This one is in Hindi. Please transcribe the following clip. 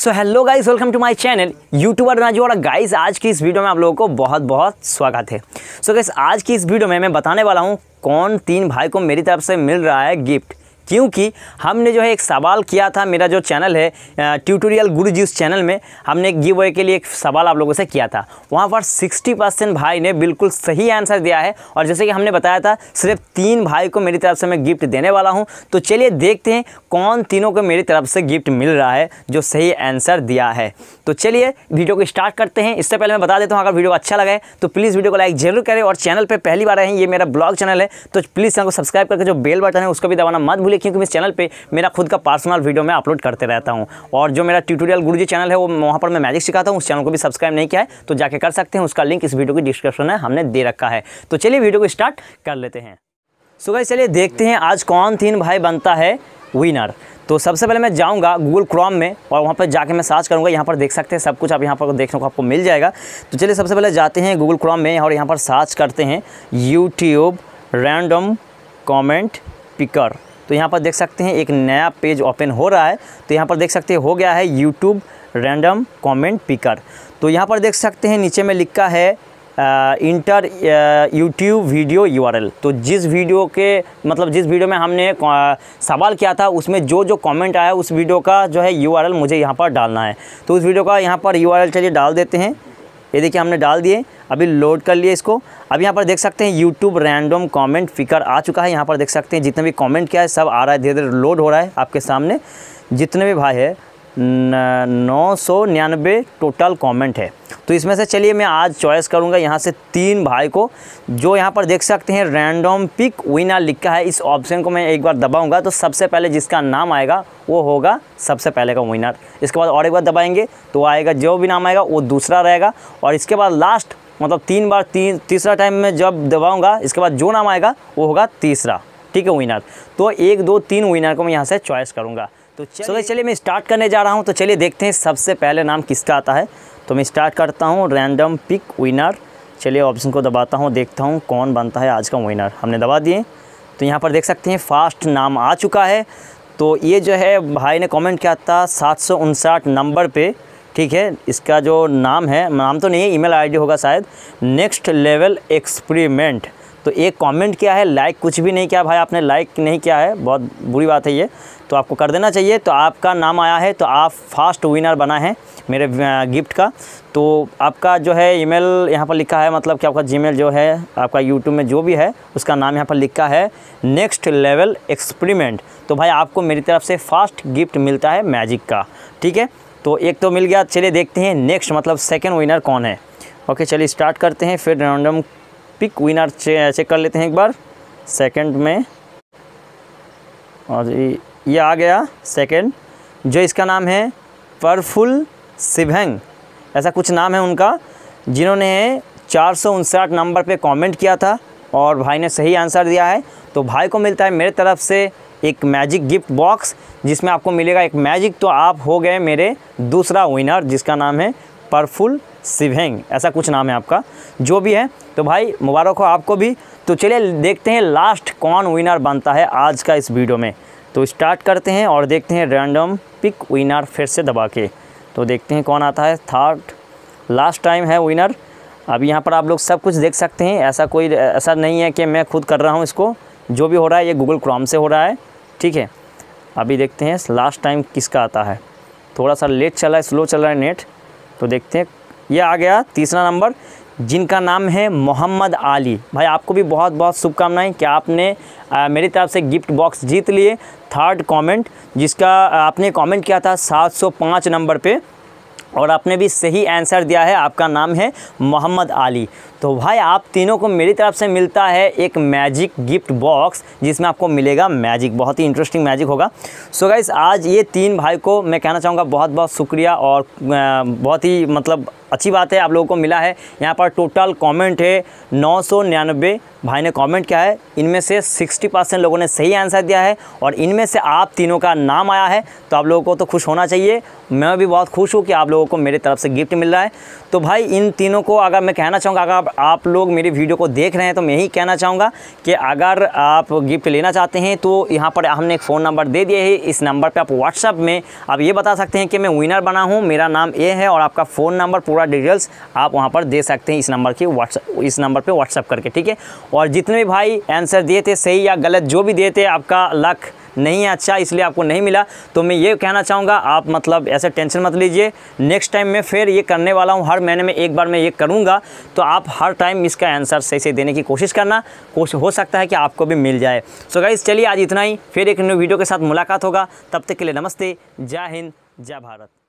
so hello guys welcome to my channel YouTuber Raju और गाइस आज की इस वीडियो में आप लोगों को बहुत बहुत स्वागत है सो so, गाइस आज की इस वीडियो में मैं बताने वाला हूँ कौन तीन भाई को मेरी तरफ से मिल रहा है गिफ्ट क्योंकि हमने जो है एक सवाल किया था मेरा जो चैनल है ट्यूटोरियल गुरु जी उस चैनल में हमने गिव अवे के लिए एक सवाल आप लोगों से किया था वहाँ पर 60 परसेंट भाई ने बिल्कुल सही आंसर दिया है और जैसे कि हमने बताया था सिर्फ तीन भाई को मेरी तरफ से मैं गिफ्ट देने वाला हूँ तो चलिए देखते हैं कौन तीनों को मेरी तरफ से गिफ्ट मिल रहा है जो सही आंसर दिया है तो चलिए वीडियो को स्टार्ट करते हैं इससे पहले मैं बता देता हूँ अगर वीडियो अच्छा लगे तो प्लीज़ वीडियो को लाइक जरूर करें और चैनल पर पहली बार आए ये मेरा ब्लॉग चैनल है तो प्लीज़ चैनल को सब्सक्राइब करके जो बेल बटन है उसको भी दबाना मत भूलिए देखिए क्योंकि इस चैनल पर मेरा खुद का पर्सनल वीडियो मैं अपलोड करते रहता हूँ और जो मेरा ट्यूटोरियल गुरुजी चैनल है वो वहाँ पर मैं मैजिक सिखाता हूँ उस चैनल को भी सब्सक्राइब नहीं किया है तो जाके कर सकते हैं उसका लिंक इस वीडियो की डिस्क्रिप्शन में हमने दे रखा है तो चलिए वीडियो को स्टार्ट कर लेते हैं सुबह चलिए देखते हैं आज कौन थीन भाई बनता है विनर तो सबसे पहले मैं जाऊंगा गूगल क्रोम में और वहां पर जाके मैं सर्च करूंगा यहाँ पर देख सकते हैं सब कुछ आप यहाँ पर देखने को आपको मिल जाएगा तो चलिए सबसे पहले जाते हैं गूगल क्रोम में और यहाँ पर सर्च करते हैं यूट्यूब रैंडम कॉमेंट पिकर तो यहाँ पर देख सकते हैं एक नया पेज ओपन हो रहा है तो यहाँ पर देख सकते हैं हो गया है यूट्यूब रैंडम कमेंट पिकर तो यहाँ पर देख सकते हैं नीचे में लिखा है इंटर यूट्यूब वीडियो यूआरएल तो जिस वीडियो के मतलब जिस वीडियो में हमने सवाल किया था उसमें जो जो कमेंट आया उस वीडियो का जो है यूआरएल मुझे यहाँ पर डालना है तो उस वीडियो का यहाँ पर यूआरएल चलिए डाल देते हैं ये देखिए हमने डाल दिए अभी लोड कर लिए इसको अब यहाँ पर देख सकते हैं यूट्यूब रैंडम कमेंट फिकर आ चुका है यहाँ पर देख सकते हैं जितने भी कमेंट किया है सब आ रहा है धीरे धीरे लोड हो रहा है आपके सामने जितने भी भाई है नौ सौ निन्यानवे टोटल कमेंट है तो इसमें से चलिए मैं आज चॉइस करूंगा यहाँ से तीन भाई को जो यहाँ पर देख सकते हैं रैंडम पिक विनर लिखा है इस ऑप्शन को मैं एक बार दबाऊंगा तो सबसे पहले जिसका नाम आएगा वो होगा सबसे पहले का विनर इसके बाद और एक बार दबाएंगे तो आएगा जो भी नाम आएगा वो दूसरा रहेगा और इसके बाद लास्ट मतलब तीन बार तीन तीसरा टाइम में जब दबाऊँगा इसके बाद जो नाम आएगा वो होगा तीसरा ठीक है विनर तो एक दो तीन विनर को मैं यहाँ से चॉइस करूँगा तो चलिए चलिए मैं स्टार्ट करने जा रहा हूँ तो चलिए देखते हैं सबसे पहले नाम किसका आता है तो मैं स्टार्ट करता हूँ रैंडम पिक विनर चलिए ऑप्शन को दबाता हूँ देखता हूँ कौन बनता है आज का विनर हमने दबा दिए तो यहाँ पर देख सकते हैं फास्ट नाम आ चुका है तो ये जो है भाई ने कमेंट किया था सात नंबर पे ठीक है इसका जो नाम है नाम तो नहीं है ईमेल आईडी होगा शायद नेक्स्ट लेवल एक्सपेरिमेंट तो एक कमेंट किया है लाइक कुछ भी नहीं किया भाई आपने लाइक नहीं किया है बहुत बुरी बात है ये तो आपको कर देना चाहिए तो आपका नाम आया है तो आप फास्ट विनर बना है मेरे गिफ्ट का तो आपका जो है ईमेल यहाँ पर लिखा है मतलब कि आपका जीमेल जो है आपका यूट्यूब में जो भी है उसका नाम यहाँ पर लिखा है नेक्स्ट लेवल एक्सपेरिमेंट तो भाई आपको मेरी तरफ से फास्ट गिफ्ट मिलता है मैजिक का ठीक है तो एक तो मिल गया चलिए देखते हैं नेक्स्ट मतलब सेकेंड विनर कौन है ओके चलिए स्टार्ट करते हैं फिर रैंडम पिक विनर चे, चेक कर लेते हैं एक बार सेकंड में और ये आ गया सेकंड जो इसका नाम है परफुल सिभंग ऐसा कुछ नाम है उनका जिन्होंने चार नंबर पे कमेंट किया था और भाई ने सही आंसर दिया है तो भाई को मिलता है मेरे तरफ से एक मैजिक गिफ्ट बॉक्स जिसमें आपको मिलेगा एक मैजिक तो आप हो गए मेरे दूसरा विनर जिसका नाम है परफुल सिभेंग ऐसा कुछ नाम है आपका जो भी है तो भाई मुबारक हो आपको भी तो चलिए देखते हैं लास्ट कौन विनर बनता है आज का इस वीडियो में तो स्टार्ट करते हैं और देखते हैं रैंडम पिक विनर फिर से दबा के तो देखते हैं कौन आता है थर्ड लास्ट टाइम है विनर अब यहाँ पर आप लोग सब कुछ देख सकते हैं ऐसा कोई ऐसा नहीं है कि मैं खुद कर रहा हूँ इसको जो भी हो रहा है ये गूगल क्रोम से हो रहा है ठीक है अभी देखते हैं लास्ट टाइम किसका आता है थोड़ा सा लेट चला है स्लो चल रहा है नेट तो देखते हैं ये आ गया तीसरा नंबर जिनका नाम है मोहम्मद आली भाई आपको भी बहुत बहुत शुभकामनाएं कि आपने आ, मेरी तरफ से गिफ्ट बॉक्स जीत लिए थर्ड कमेंट जिसका आपने कमेंट किया था 705 नंबर पे और आपने भी सही आंसर दिया है आपका नाम है मोहम्मद आली तो भाई आप तीनों को मेरी तरफ से मिलता है एक मैजिक गिफ्ट बॉक्स जिसमें आपको मिलेगा मैजिक बहुत ही इंटरेस्टिंग मैजिक होगा सो गाइस आज ये तीन भाई को मैं कहना चाहूँगा बहुत बहुत शुक्रिया और बहुत ही मतलब अच्छी बात है आप लोगों को मिला है यहाँ पर टोटल कमेंट है नौ सौ निन्यानबे भाई ने कमेंट किया है इनमें से 60 परसेंट लोगों ने सही आंसर दिया है और इनमें से आप तीनों का नाम आया है तो आप लोगों को तो खुश होना चाहिए मैं भी बहुत खुश हूँ कि आप लोगों को मेरे तरफ से गिफ्ट मिल रहा है तो भाई इन तीनों को अगर मैं कहना चाहूँगा अगर आप लोग मेरी वीडियो को देख रहे हैं तो मैं यही कहना चाहूँगा कि अगर आप गिफ्ट लेना चाहते हैं तो यहाँ पर हमने एक फ़ोन नंबर दे दिया है इस नंबर पर आप व्हाट्सअप में आप ये बता सकते हैं कि मैं विनर बना हूँ मेरा नाम ए है और आपका फ़ोन नंबर पूरा पूरा डिटेल्स आप वहाँ पर दे सकते हैं इस नंबर की व्हाट्सअप इस नंबर पर व्हाट्सअप करके ठीक है और जितने भी भाई आंसर दिए थे सही या गलत जो भी दिए थे आपका लक नहीं है अच्छा इसलिए आपको नहीं मिला तो मैं ये कहना चाहूँगा आप मतलब ऐसे टेंशन मत लीजिए नेक्स्ट टाइम मैं फिर ये करने वाला हूँ हर महीने में एक बार मैं ये करूँगा तो आप हर टाइम इसका आंसर सही से देने की कोशिश करना कोशिश हो सकता है कि आपको भी मिल जाए सो so गाइज़ चलिए आज इतना ही फिर एक न्यू वीडियो के साथ मुलाकात होगा तब तक के लिए नमस्ते जय हिंद जय भारत